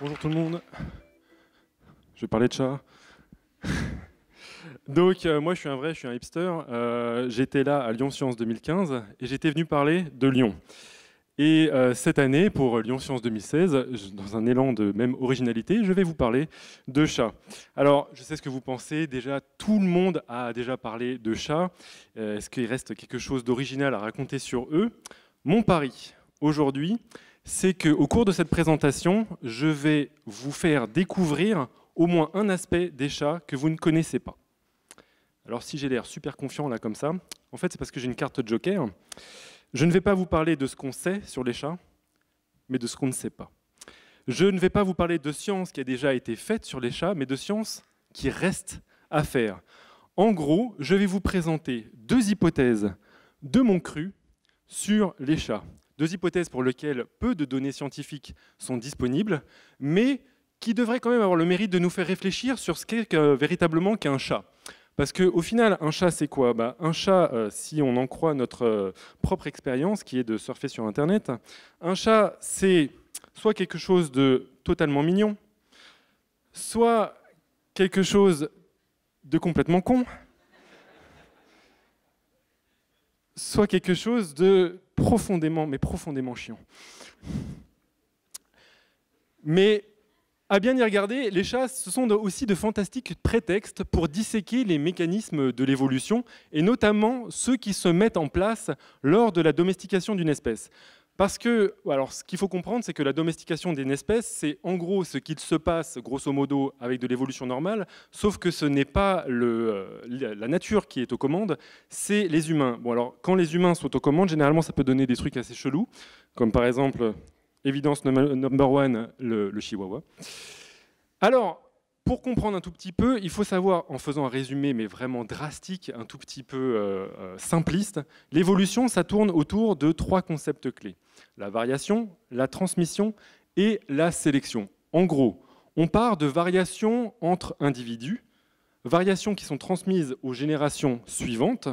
Bonjour tout le monde. Je vais parler de chat. Donc euh, moi je suis un vrai, je suis un hipster. Euh, j'étais là à Lyon Science 2015 et j'étais venu parler de Lyon. Et euh, cette année, pour Lyon Science 2016, dans un élan de même originalité, je vais vous parler de chats. Alors, je sais ce que vous pensez, déjà tout le monde a déjà parlé de chats. Est-ce qu'il reste quelque chose d'original à raconter sur eux Mon pari, aujourd'hui, c'est qu'au cours de cette présentation, je vais vous faire découvrir au moins un aspect des chats que vous ne connaissez pas. Alors si j'ai l'air super confiant là comme ça, en fait c'est parce que j'ai une carte de joker. Je ne vais pas vous parler de ce qu'on sait sur les chats, mais de ce qu'on ne sait pas. Je ne vais pas vous parler de science qui a déjà été faite sur les chats, mais de science qui reste à faire. En gros, je vais vous présenter deux hypothèses de mon cru sur les chats. Deux hypothèses pour lesquelles peu de données scientifiques sont disponibles, mais qui devraient quand même avoir le mérite de nous faire réfléchir sur ce qu'est véritablement qu'un chat. Parce qu'au final, un chat, c'est quoi bah, Un chat, euh, si on en croit notre euh, propre expérience, qui est de surfer sur Internet, un chat, c'est soit quelque chose de totalement mignon, soit quelque chose de complètement con, soit quelque chose de profondément, mais profondément chiant. Mais à bien y regarder, les chasses, ce sont aussi de fantastiques prétextes pour disséquer les mécanismes de l'évolution, et notamment ceux qui se mettent en place lors de la domestication d'une espèce. Parce que, alors, ce qu'il faut comprendre, c'est que la domestication d'une espèce, c'est en gros ce qu'il se passe, grosso modo, avec de l'évolution normale, sauf que ce n'est pas le, euh, la nature qui est aux commandes, c'est les humains. Bon, alors, quand les humains sont aux commandes, généralement, ça peut donner des trucs assez chelous, comme par exemple, évidence number one, le, le chihuahua. Alors, pour comprendre un tout petit peu, il faut savoir, en faisant un résumé, mais vraiment drastique, un tout petit peu euh, euh, simpliste, l'évolution, ça tourne autour de trois concepts clés. La variation, la transmission et la sélection. En gros, on part de variations entre individus, variations qui sont transmises aux générations suivantes,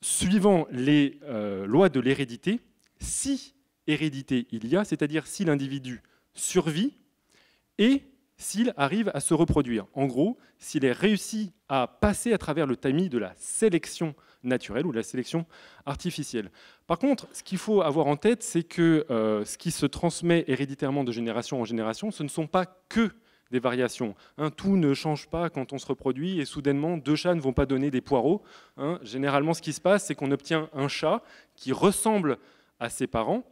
suivant les euh, lois de l'hérédité, si hérédité il y a, c'est-à-dire si l'individu survit, et s'il arrive à se reproduire. En gros, s'il est réussi à passer à travers le tamis de la sélection naturelle ou de la sélection artificielle. Par contre, ce qu'il faut avoir en tête, c'est que euh, ce qui se transmet héréditairement de génération en génération, ce ne sont pas que des variations. Un hein. tout ne change pas quand on se reproduit et soudainement deux chats ne vont pas donner des poireaux. Hein. Généralement, ce qui se passe, c'est qu'on obtient un chat qui ressemble à ses parents.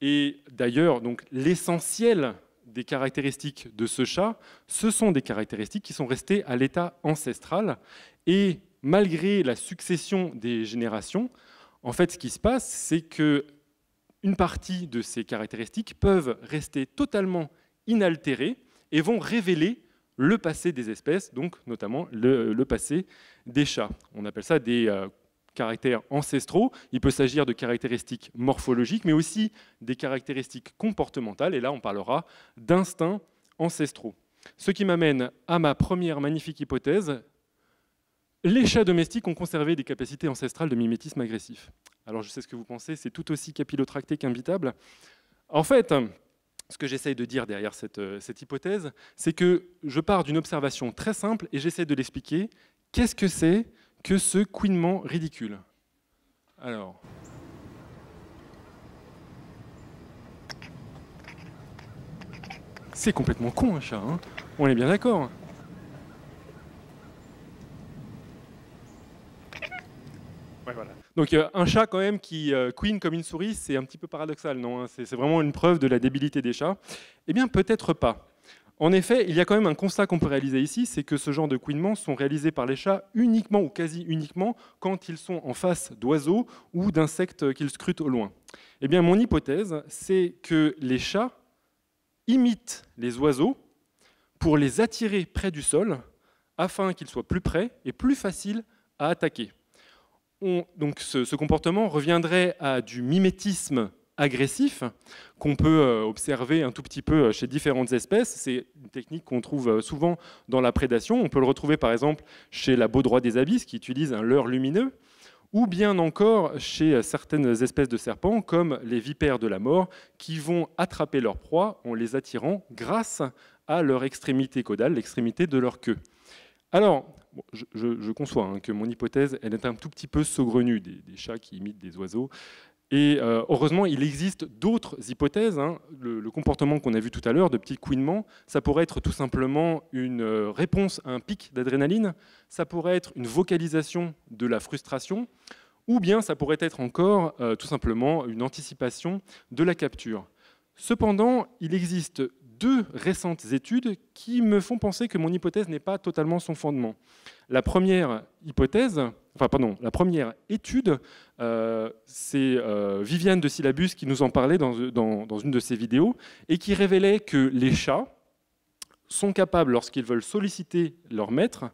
Et d'ailleurs, donc l'essentiel des caractéristiques de ce chat, ce sont des caractéristiques qui sont restées à l'état ancestral. Et malgré la succession des générations, en fait, ce qui se passe, c'est que une partie de ces caractéristiques peuvent rester totalement inaltérées et vont révéler le passé des espèces, donc notamment le, le passé des chats. On appelle ça des euh, caractères ancestraux. Il peut s'agir de caractéristiques morphologiques, mais aussi des caractéristiques comportementales. Et là, on parlera d'instincts ancestraux. Ce qui m'amène à ma première magnifique hypothèse. Les chats domestiques ont conservé des capacités ancestrales de mimétisme agressif. Alors je sais ce que vous pensez, c'est tout aussi capillotracté qu'invitable. En fait, ce que j'essaye de dire derrière cette, euh, cette hypothèse, c'est que je pars d'une observation très simple et j'essaie de l'expliquer. Qu'est-ce que c'est que ce couinement ridicule. Alors. C'est complètement con un chat, hein on est bien d'accord. Donc euh, un chat quand même qui queen euh, comme une souris, c'est un petit peu paradoxal, non hein. C'est vraiment une preuve de la débilité des chats. Eh bien peut-être pas. En effet, il y a quand même un constat qu'on peut réaliser ici, c'est que ce genre de couinements sont réalisés par les chats uniquement ou quasi uniquement quand ils sont en face d'oiseaux ou d'insectes qu'ils scrutent au loin. Eh bien, mon hypothèse, c'est que les chats imitent les oiseaux pour les attirer près du sol afin qu'ils soient plus près et plus faciles à attaquer. donc ce comportement reviendrait à du mimétisme agressif qu'on peut euh, observer un tout petit peu euh, chez différentes espèces. C'est une technique qu'on trouve euh, souvent dans la prédation. On peut le retrouver par exemple chez la baudroie des abysses qui utilise un leurre lumineux ou bien encore chez certaines espèces de serpents comme les vipères de la mort qui vont attraper leur proie en les attirant grâce à leur extrémité caudale, l'extrémité de leur queue. Alors, je, conçois hein, que mon hypothèse, elle est un tout petit peu saugrenue, des chats qui imitent des oiseaux, et euh, heureusement, il existe d'autres hypothèses. Hein. Le, comportement qu'on a vu tout à l'heure de petits couinement, ça pourrait être tout simplement une euh, réponse à un pic d'adrénaline, ça pourrait être une vocalisation de la frustration, ou bien ça pourrait être encore euh, tout simplement une anticipation de la capture. Cependant, il existe deux récentes études qui me font penser que mon hypothèse n'est pas totalement son fondement. La première hypothèse, enfin pardon, la première étude, euh, c'est euh, Viviane de Syllabus qui nous en parlait dans, une de ses vidéos, et qui révélait que les chats sont capables, lorsqu'ils veulent solliciter leur maître,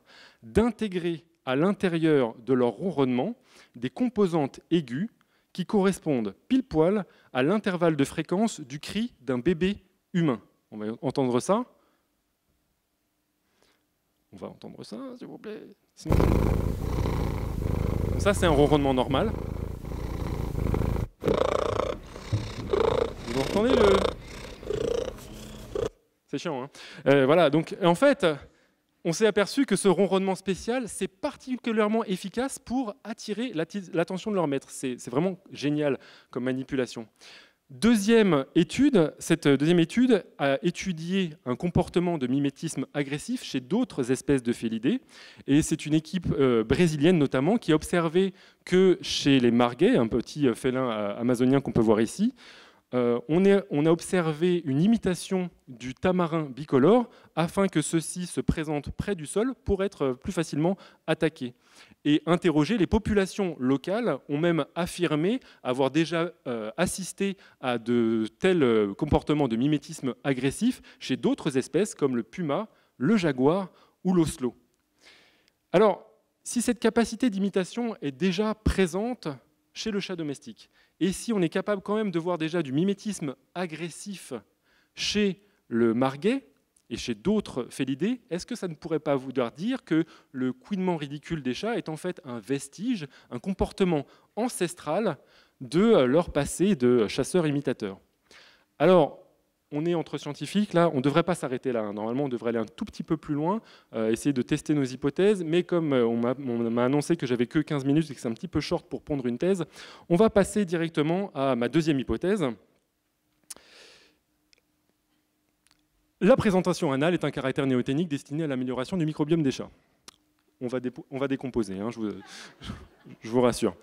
d'intégrer à l'intérieur de leur ronronnement des composantes aiguës qui correspondent pile poil à l'intervalle de fréquence du cri d'un bébé humain. On va entendre ça On va entendre ça, s'il vous plaît ça c'est un ronronnement normal. Vous entendez le... C'est chiant, hein euh, Voilà, donc en fait, on s'est aperçu que ce ronronnement spécial, c'est particulièrement efficace pour attirer l'attention de leur maître. C'est vraiment génial comme manipulation. Deuxième étude, cette deuxième étude a étudié un comportement de mimétisme agressif chez d'autres espèces de félidés. Et c'est une équipe euh, brésilienne notamment qui a observé que chez les marguets, un petit félin euh, amazonien qu'on peut voir ici, euh, on, a observé une imitation du tamarin bicolore afin que ceux-ci se présentent près du sol pour être plus facilement attaqués et interroger les populations locales ont même affirmé avoir déjà euh, assisté à de tels euh, comportements de mimétisme agressif chez d'autres espèces comme le puma, le jaguar ou l'oslo. Alors, si cette capacité d'imitation est déjà présente chez le chat domestique, et si on est capable quand même de voir déjà du mimétisme agressif chez le marguet, et chez d'autres félidés, est-ce que ça ne pourrait pas vouloir dire que le couinement ridicule des chats est en fait un vestige, un comportement ancestral de leur passé de chasseurs-imitateurs Alors, on est entre scientifiques, là, on ne devrait pas s'arrêter là. Hein. Normalement, on devrait aller un tout petit peu plus loin, euh, essayer de tester nos hypothèses, mais comme euh, on m'a annoncé que j'avais que 15 minutes et que c'est un petit peu short pour pondre une thèse, on va passer directement à ma deuxième hypothèse, La présentation anale est un caractère néothénique destiné à l'amélioration du microbiome des chats. On va, décomposer, hein, je, vous, rassure.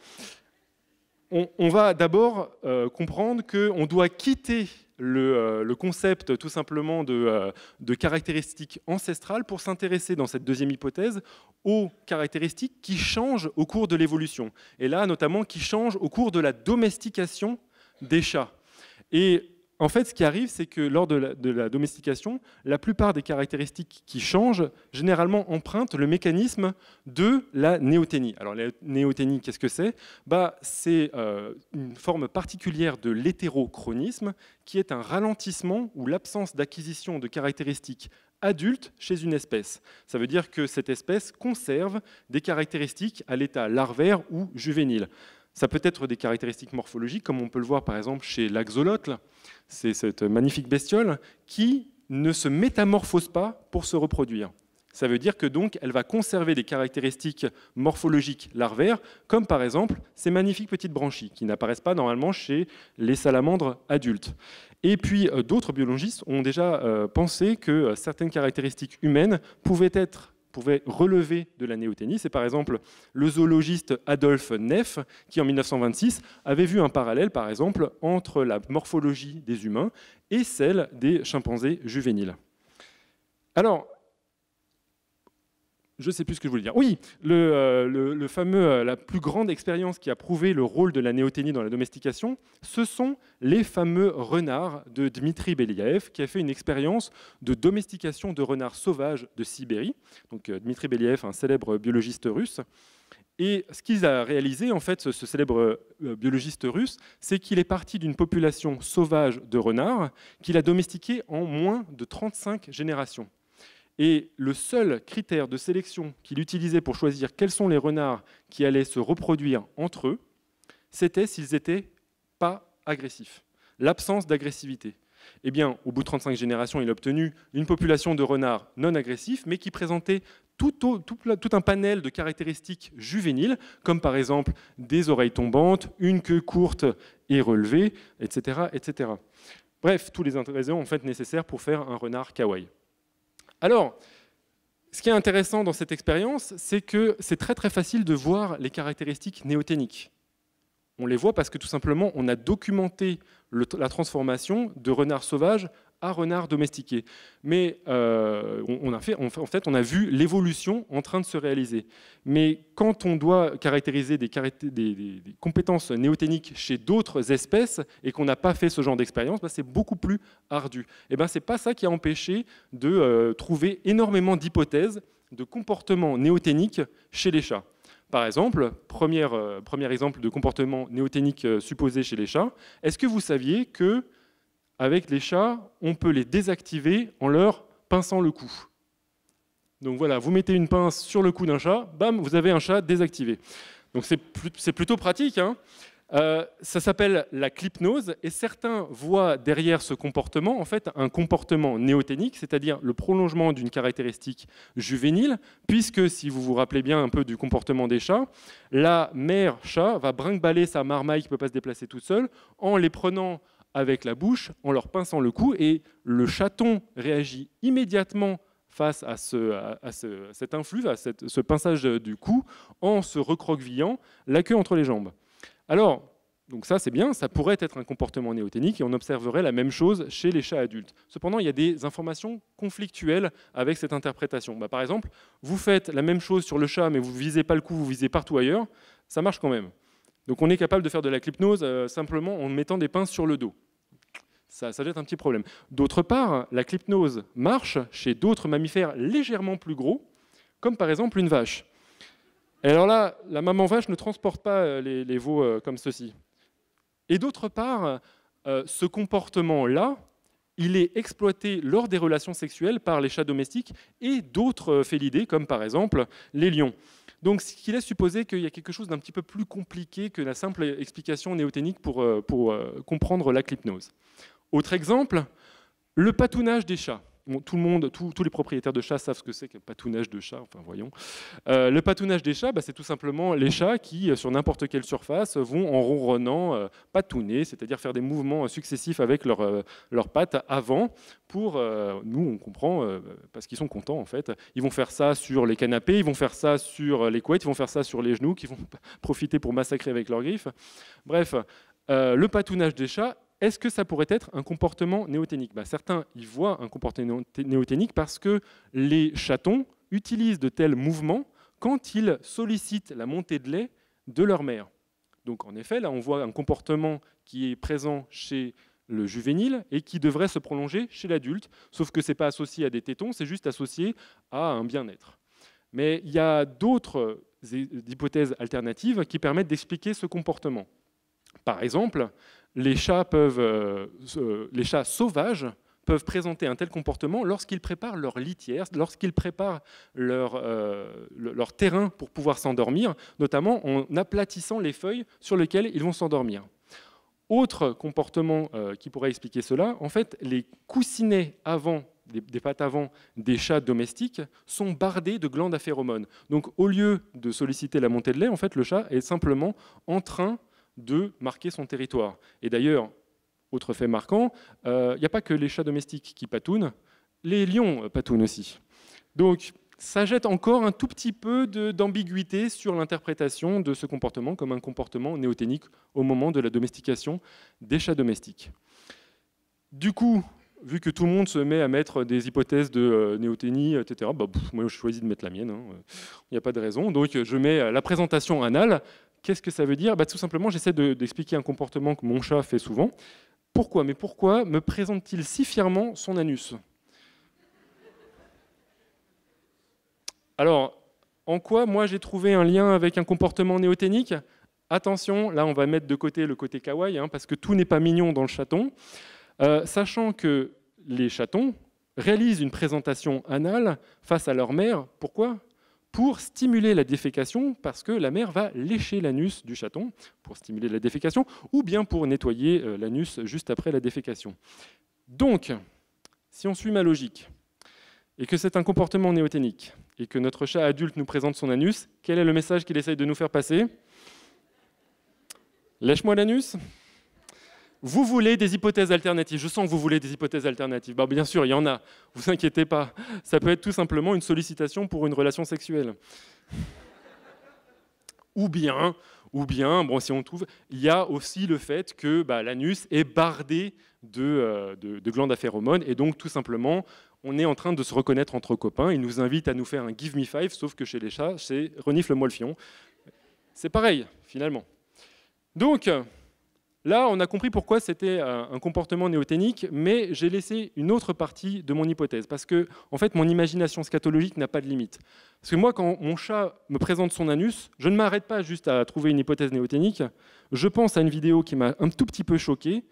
On, va d'abord euh, comprendre qu'on doit quitter euh, le, concept tout simplement de, euh, de caractéristiques ancestrales pour s'intéresser dans cette deuxième hypothèse aux caractéristiques qui changent au cours de l'évolution. Et là, notamment, qui changent au cours de la domestication des chats. Et en fait, ce qui arrive, c'est que lors de la, domestication, la plupart des caractéristiques qui changent, généralement empruntent le mécanisme de la néoténie. Alors la néoténie, qu'est-ce que c'est bah, C'est euh, une forme particulière de l'hétérochronisme, qui est un ralentissement ou l'absence d'acquisition de caractéristiques adultes chez une espèce. Ça veut dire que cette espèce conserve des caractéristiques à l'état larvaire ou juvénile. Ça peut être des caractéristiques morphologiques, comme on peut le voir par exemple chez l'axolotl, c'est cette magnifique bestiole qui ne se métamorphose pas pour se reproduire. Ça veut dire que donc elle va conserver des caractéristiques morphologiques larvaires, comme par exemple ces magnifiques petites branchies qui n'apparaissent pas normalement chez les salamandres adultes. Et puis euh, d'autres biologistes ont déjà euh, pensé que euh, certaines caractéristiques humaines pouvaient être pouvait relever de la néothénie. C'est par exemple le zoologiste Adolphe Neff qui, en 1926, avait vu un parallèle, par exemple, entre la morphologie des humains et celle des chimpanzés juvéniles. Alors, je ne sais plus ce que je voulais dire. Oui, le, euh, fameux, euh, la plus grande expérience qui a prouvé le rôle de la néoténie dans la domestication, ce sont les fameux renards de Dmitri Belyaev, qui a fait une expérience de domestication de renards sauvages de Sibérie. Donc euh, Dmitri Belyaev, un célèbre biologiste russe. Et ce qu'il a réalisé, en fait, ce, célèbre biologiste russe, c'est qu'il est parti d'une population sauvage de renards qu'il a domestiqué en moins de 35 générations. Et le seul critère de sélection qu'il utilisait pour choisir quels sont les renards qui allaient se reproduire entre eux, c'était s'ils n'étaient pas agressifs, l'absence d'agressivité. Eh bien, au bout de 35 générations, il a obtenu une population de renards non agressifs, mais qui présentait tout, un panel de caractéristiques juvéniles, comme par exemple des oreilles tombantes, une queue courte et relevée, etc. etc. Bref, tous les ingrédients en fait nécessaires pour faire un renard kawaii. Alors, ce qui est intéressant dans cette expérience, c'est que c'est très très facile de voir les caractéristiques néothéniques. On les voit parce que tout simplement, on a documenté la transformation de renard sauvage Renard domestiqué, Mais euh, on, a fait, en fait, on a vu l'évolution en train de se réaliser. Mais quand on doit caractériser des, compétences néoténiques chez d'autres espèces et qu'on n'a pas fait ce genre d'expérience, bah, c'est beaucoup plus ardu. Et eh ben c'est pas ça qui a empêché de euh, trouver énormément d'hypothèses de comportements néoténiques chez les chats. Par exemple, euh, premier, exemple de comportement néoténique supposé chez les chats, est-ce que vous saviez que avec les chats, on peut les désactiver en leur pinçant le cou. Donc voilà, vous mettez une pince sur le cou d'un chat, bam, vous avez un chat désactivé. Donc c'est plutôt pratique. Hein. Euh, ça s'appelle la clipnose et certains voient derrière ce comportement en fait un comportement néoténique, c'est-à-dire le prolongement d'une caractéristique juvénile, puisque si vous vous rappelez bien un peu du comportement des chats, la mère chat va brinque sa marmaille qui ne peut pas se déplacer toute seule en les prenant avec la bouche en leur pinçant le cou et le chaton réagit immédiatement face à, ce, à cet influx, à ce pinçage du cou, en se recroquevillant, la queue entre les jambes. Alors, donc ça c'est bien, ça pourrait être un comportement néoténique et on observerait la même chose chez les chats adultes. Cependant, il y a des informations conflictuelles avec cette interprétation. Bah, par exemple, vous faites la même chose sur le chat mais vous ne visez pas le cou, vous visez partout ailleurs, ça marche quand même. Donc on est capable de faire de la clipnose euh, simplement en mettant des pinces sur le dos. Ça, ça un petit problème. D'autre part, la clipnose marche chez d'autres mammifères légèrement plus gros, comme par exemple une vache. Et alors là, la maman vache ne transporte pas euh, les, veaux euh, comme ceci. Et d'autre part, ce comportement-là, il est exploité lors des relations sexuelles par les chats domestiques et d'autres félidés, comme par exemple les lions. Donc, ce qui laisse supposer qu'il y a quelque chose d'un petit peu plus compliqué que la simple explication néothénique pour, euh, pour euh, comprendre la clipnose. Autre exemple, le patounage des chats tout le monde, tous les propriétaires de chats savent ce que c'est que le patounage de chat, enfin voyons. Euh, le patounage des chats, bah, c'est tout simplement les chats qui, euh, sur n'importe quelle surface, vont en ronronnant euh, patouner, c'est-à-dire faire des mouvements successifs avec leurs leur pattes avant pour, nous on comprend, parce qu'ils sont contents en fait, ils vont faire ça sur les canapés, ils vont faire ça sur les couettes, ils vont faire ça sur les genoux, qui vont profiter pour massacrer avec leurs griffes. Bref, le patounage des chats est-ce que ça pourrait être un comportement néothénique bah, Certains y voient un comportement néothénique parce que les chatons utilisent de tels mouvements quand ils sollicitent la montée de lait de leur mère. Donc en effet, là, on voit un comportement qui est présent chez le juvénile et qui devrait se prolonger chez l'adulte, sauf que ce n'est pas associé à des tétons, c'est juste associé à un bien-être. Mais il y a d'autres euh, euh, hypothèses alternatives qui permettent d'expliquer ce comportement. Par exemple, les chats, peuvent, euh, euh, les chats sauvages peuvent présenter un tel comportement lorsqu'ils préparent leur litière, lorsqu'ils préparent leur, euh, leur, terrain pour pouvoir s'endormir, notamment en aplatissant les feuilles sur lesquelles ils vont s'endormir. Autre comportement qui pourrait expliquer cela, en fait, les coussinets avant des, pattes avant des chats domestiques sont bardés de glandes à phéromones. Donc au lieu de solliciter la montée de lait, en fait, le chat est simplement en train de marquer son territoire. Et d'ailleurs, autre fait marquant, il euh, n'y a pas que les chats domestiques qui patounent, les lions patounent aussi. Donc, ça jette encore un tout petit peu d'ambiguïté sur l'interprétation de ce comportement comme un comportement néoténique au moment de la domestication des chats domestiques. Du coup, vu que tout le monde se met à mettre des hypothèses de euh, néoténie, etc., bah, moi je choisis de mettre la mienne, hein. il n'y a pas de raison. Donc je mets euh, la présentation anale Qu'est-ce que ça veut dire bah, Tout simplement, j'essaie d'expliquer un comportement que mon chat fait souvent. Pourquoi Mais pourquoi me présente-t-il si fièrement son anus Alors, en quoi moi j'ai trouvé un lien avec un comportement néoténique Attention, là on va mettre de côté le côté kawaii, hein, parce que tout n'est pas mignon dans le chaton. Euh, sachant que les chatons réalisent une présentation anale face à leur mère, pourquoi pour stimuler la défécation parce que la mère va lécher l'anus du chaton pour stimuler la défécation ou bien pour nettoyer euh, l'anus juste après la défécation. Donc, si on suit ma logique et que c'est un comportement néoténique et que notre chat adulte nous présente son anus, quel est le message qu'il essaye de nous faire passer Lèche-moi l'anus vous voulez des hypothèses alternatives. Je sens que vous voulez des hypothèses alternatives. bien sûr, il y en a. Vous inquiétez pas. Ça peut être tout simplement une sollicitation pour une relation sexuelle. ou bien, ou bien, bon, si on trouve, il y a aussi le fait que bah, l'anus est bardé euh, de, glandes à phéromones, et donc tout simplement, on est en train de se reconnaître entre copains. Il nous invite à nous faire un give me five, sauf que chez les chats, c'est renifle-moi le fion. C'est pareil, finalement. Donc, Là, on a compris pourquoi c'était euh, un comportement néothénique, mais j'ai laissé une autre partie de mon hypothèse, parce que, en fait, mon imagination scatologique n'a pas de limite. Parce que moi, quand mon chat me présente son anus, je ne m'arrête pas juste à trouver une hypothèse néothénique, je pense à une vidéo qui m'a un tout petit peu choqué,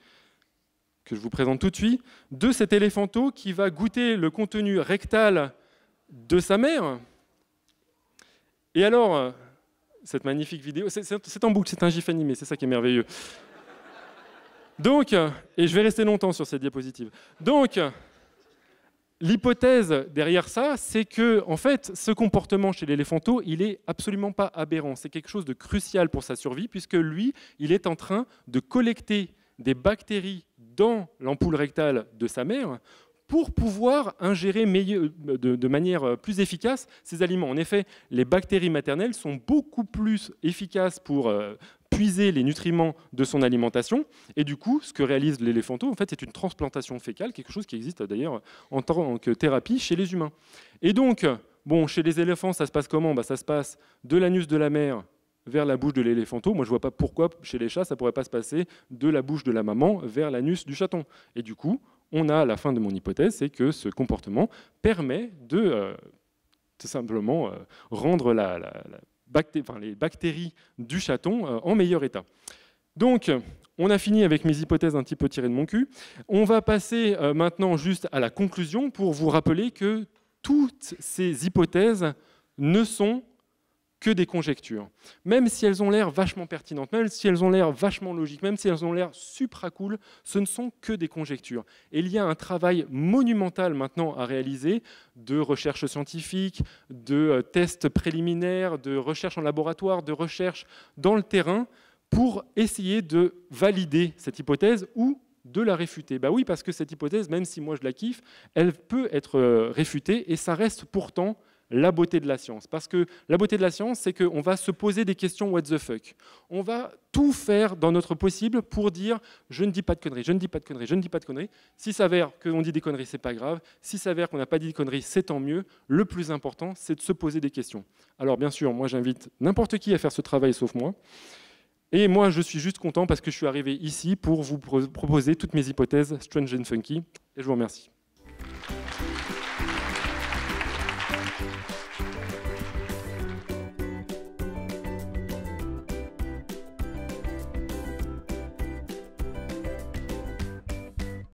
que je vous présente tout de suite, de cet éléphanto qui va goûter le contenu rectal de sa mère. Et alors, euh, cette magnifique vidéo, c'est en boucle, c'est un gif animé, c'est ça qui est merveilleux. Donc, et je vais rester longtemps sur cette diapositive. Donc, l'hypothèse derrière ça, c'est que, en fait, ce comportement chez l'éléphanto, il n'est absolument pas aberrant. C'est quelque chose de crucial pour sa survie, puisque lui, il est en train de collecter des bactéries dans l'ampoule rectale de sa mère pour pouvoir ingérer de, manière plus efficace ces aliments. En effet, les bactéries maternelles sont beaucoup plus efficaces pour euh, puiser les nutriments de son alimentation. Et du coup, ce que réalise l'éléphanto, en fait, c'est une transplantation fécale, quelque chose qui existe d'ailleurs en tant que thérapie chez les humains. Et donc, bon, chez les éléphants, ça se passe comment bah, Ça se passe de l'anus de la mère vers la bouche de l'éléphanto. Moi, je ne vois pas pourquoi chez les chats, ça ne pourrait pas se passer de la bouche de la maman vers l'anus du chaton. Et du coup, on a la fin de mon hypothèse, c'est que ce comportement permet de euh, tout simplement euh, rendre la les bactéries du chaton euh, en meilleur état. Donc, on a fini avec mes hypothèses un petit peu tirées de mon cul. On va passer euh, maintenant juste à la conclusion pour vous rappeler que toutes ces hypothèses ne sont que des conjectures. Même si elles ont l'air vachement pertinentes, même si elles ont l'air vachement logiques, même si elles ont l'air supra cool, ce ne sont que des conjectures. Et il y a un travail monumental maintenant à réaliser de recherche scientifique, de euh, tests préliminaires, de recherche en laboratoire, de recherche dans le terrain pour essayer de valider cette hypothèse ou de la réfuter. Bah oui, parce que cette hypothèse, même si moi je la kiffe, elle peut être euh, réfutée et ça reste pourtant la beauté de la science. Parce que la beauté de la science, c'est qu'on va se poser des questions what the fuck. On va tout faire dans notre possible pour dire je ne dis pas de conneries, je ne dis pas de conneries, je ne dis pas de conneries. Si ça s'avère qu'on dit des conneries, c'est pas grave. Si ça s'avère qu'on n'a pas dit de conneries, c'est tant mieux. Le plus important, c'est de se poser des questions. Alors bien sûr, moi j'invite n'importe qui à faire ce travail sauf moi. Et moi, je suis juste content parce que je suis arrivé ici pour vous proposer toutes mes hypothèses strange and funky. Et je vous remercie.